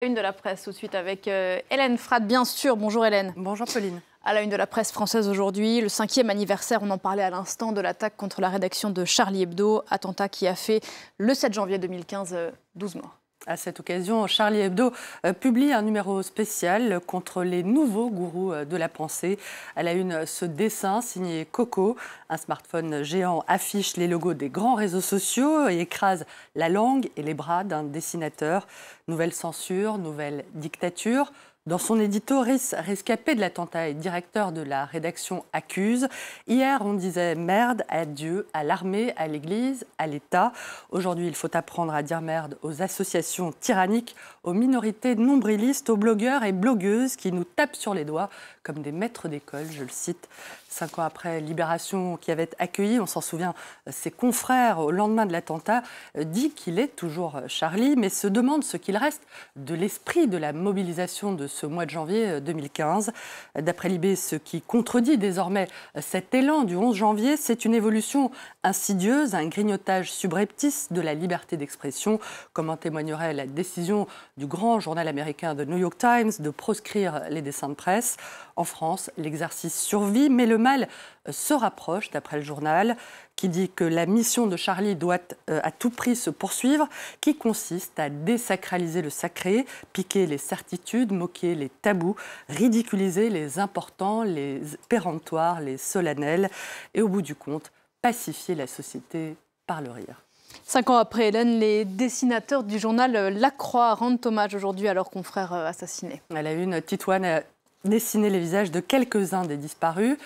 Une de la presse tout de suite avec euh, Hélène Frat, bien sûr. Bonjour Hélène. Bonjour Pauline. À la une de la presse française aujourd'hui, le cinquième anniversaire, on en parlait à l'instant, de l'attaque contre la rédaction de Charlie Hebdo, attentat qui a fait le 7 janvier 2015 12 euh, morts. À cette occasion, Charlie Hebdo euh, publie un numéro spécial contre les nouveaux gourous de la pensée. À a une, ce dessin signé Coco, un smartphone géant affiche les logos des grands réseaux sociaux et écrase la langue et les bras d'un dessinateur. Nouvelle censure, nouvelle dictature. Dans son édito rescapé de l'attentat et directeur de la rédaction Accuse, hier on disait merde à Dieu, à l'armée, à l'Église, à l'État. Aujourd'hui il faut apprendre à dire merde aux associations tyranniques, aux minorités nombrilistes, aux blogueurs et blogueuses qui nous tapent sur les doigts comme des maîtres d'école, je le cite. Cinq ans après Libération qui avait accueilli, on s'en souvient, ses confrères au lendemain de l'attentat, dit qu'il est toujours Charlie, mais se demande ce qu'il reste de l'esprit de la mobilisation de ce mois de janvier 2015. Euh, d'après Libé, ce qui contredit désormais euh, cet élan du 11 janvier, c'est une évolution insidieuse, un grignotage subreptice de la liberté d'expression, comme en témoignerait la décision du grand journal américain The New York Times de proscrire les dessins de presse. En France, l'exercice survit, mais le mal euh, se rapproche, d'après le journal qui dit que la mission de Charlie doit euh, à tout prix se poursuivre, qui consiste à désacraliser le sacré, piquer les certitudes, moquer les tabous, ridiculiser les importants, les péremptoires, les solennels, et au bout du compte, pacifier la société par le rire. Cinq ans après Hélène, les dessinateurs du journal La Croix rendent hommage aujourd'hui à leurs confrères euh, assassinés. a eu une, Titoine à dessiner les visages de quelques-uns des disparus.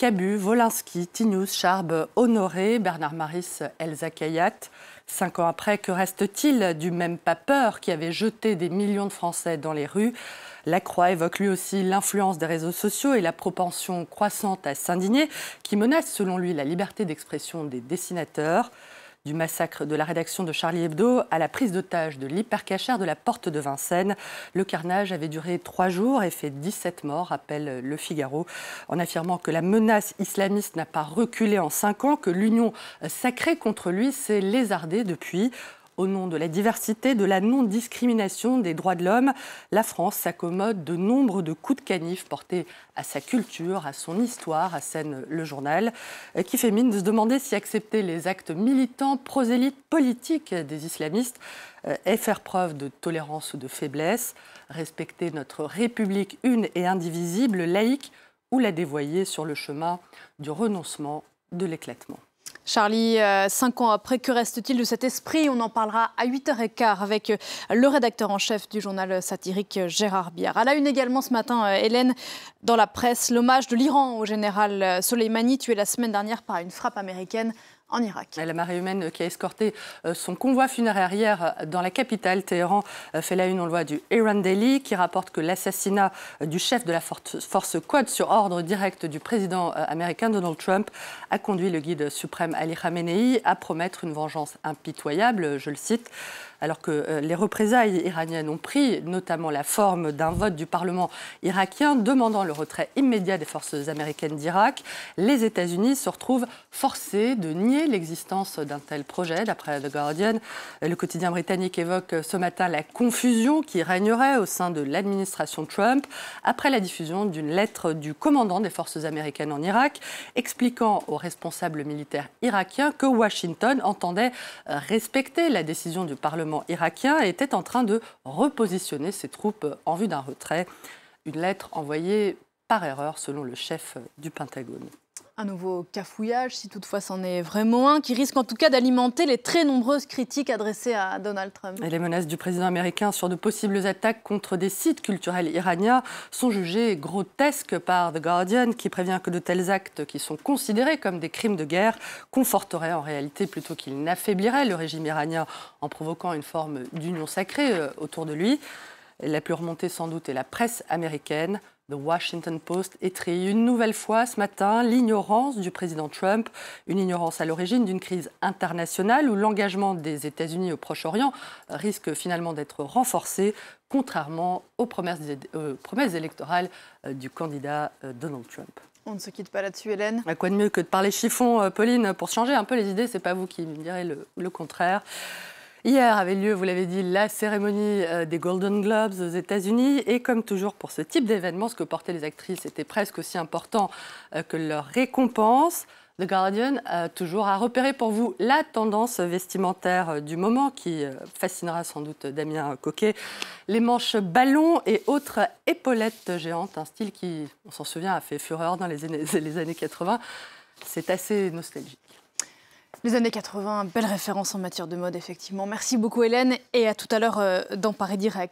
Cabu, Wolinski, Tinius, Charb, Honoré, Bernard Maris, Elsa Kayat. Cinq ans après, que reste-t-il du même papeur qui avait jeté des millions de Français dans les rues Lacroix évoque lui aussi l'influence des réseaux sociaux et la propension croissante à s'indigner qui menace selon lui la liberté d'expression des dessinateurs du massacre de la rédaction de Charlie Hebdo à la prise d'otage de l'hypercachère de la porte de Vincennes. Le carnage avait duré trois jours et fait 17 morts, rappelle Le Figaro, en affirmant que la menace islamiste n'a pas reculé en cinq ans, que l'union sacrée contre lui s'est lézardée depuis au nom de la diversité, de la non-discrimination des droits de l'homme, la France s'accommode de nombre de coups de canif portés à sa culture, à son histoire, à scène le journal, euh, qui fait mine de se demander si accepter les actes militants, prosélytes, politiques des islamistes euh, est faire preuve de tolérance ou de faiblesse, respecter notre République une et indivisible, laïque, ou la dévoyer sur le chemin du renoncement, de l'éclatement. Charlie, euh, cinq ans après, que reste-t-il de cet esprit On en parlera à 8h15 avec euh, le rédacteur en chef du journal satirique Gérard Biard. À la une également ce matin, euh, Hélène, dans la presse l'hommage de l'Iran au général euh, Soleimani, tué la semaine dernière par une frappe américaine en Irak. La marée humaine qui a escorté euh, son convoi funéraire hier euh, dans la capitale, Téhéran, fait la une, on le voit, du Iran Daily, qui rapporte que l'assassinat du chef de la force Quad sur ordre direct du président américain Donald Trump a conduit le guide suprême Ali Khamenei à promettre une vengeance impitoyable, je le cite alors que les représailles iraniennes ont pris notamment la forme d'un vote du Parlement irakien demandant le retrait immédiat des forces américaines d'Irak, les États-Unis se retrouvent forcés de nier l'existence d'un tel projet. D'après The Guardian, le quotidien britannique évoque ce matin la confusion qui régnerait au sein de l'administration Trump après la diffusion d'une lettre du commandant des forces américaines en Irak expliquant aux responsables militaires irakiens que Washington entendait respecter la décision du Parlement irakien et était en train de repositionner ses troupes en vue d'un retrait une lettre envoyée par erreur selon le chef du Pentagone. Un nouveau cafouillage, si toutefois c'en est vraiment un, qui risque en tout cas d'alimenter les très nombreuses critiques adressées à Donald Trump. les menaces du président américain sur de possibles attaques contre des sites culturels iraniens sont jugées grotesques par The Guardian, qui prévient que de tels actes, qui sont considérés comme des crimes de guerre, conforteraient en réalité plutôt qu'ils n'affaibliraient le régime iranien en provoquant une forme d'union sacrée euh, autour de lui. La plus remontée sans doute est la presse américaine. The Washington Post étrille une nouvelle fois ce matin l'ignorance du président Trump, une ignorance à l'origine d'une crise internationale où l'engagement des États-Unis au Proche-Orient risque finalement d'être renforcé, contrairement aux promesses, euh, électorales euh, du candidat euh, Donald Trump. On ne se quitte pas là-dessus, Hélène. À bah, quoi de mieux que de parler chiffon, Pauline, pour changer un peu les idées, c'est pas vous qui me direz le contraire. Hier avait lieu, vous l'avez dit, la cérémonie euh, des Golden Globes aux États-Unis. Et comme toujours pour ce type d'événement, ce que portaient les actrices était presque aussi important euh, que leur récompense. The Guardian, a toujours à repérer pour vous la tendance vestimentaire euh, du moment qui fascinera sans doute Damien Coquet. Les manches ballons et autres épaulettes géantes, un style qui, on s'en souvient, a fait fureur dans les années 80. C'est assez nostalgique. Les années 80, belle référence en matière de mode, effectivement. Merci beaucoup, Hélène, et à tout à l'heure euh, dans Paris Direct.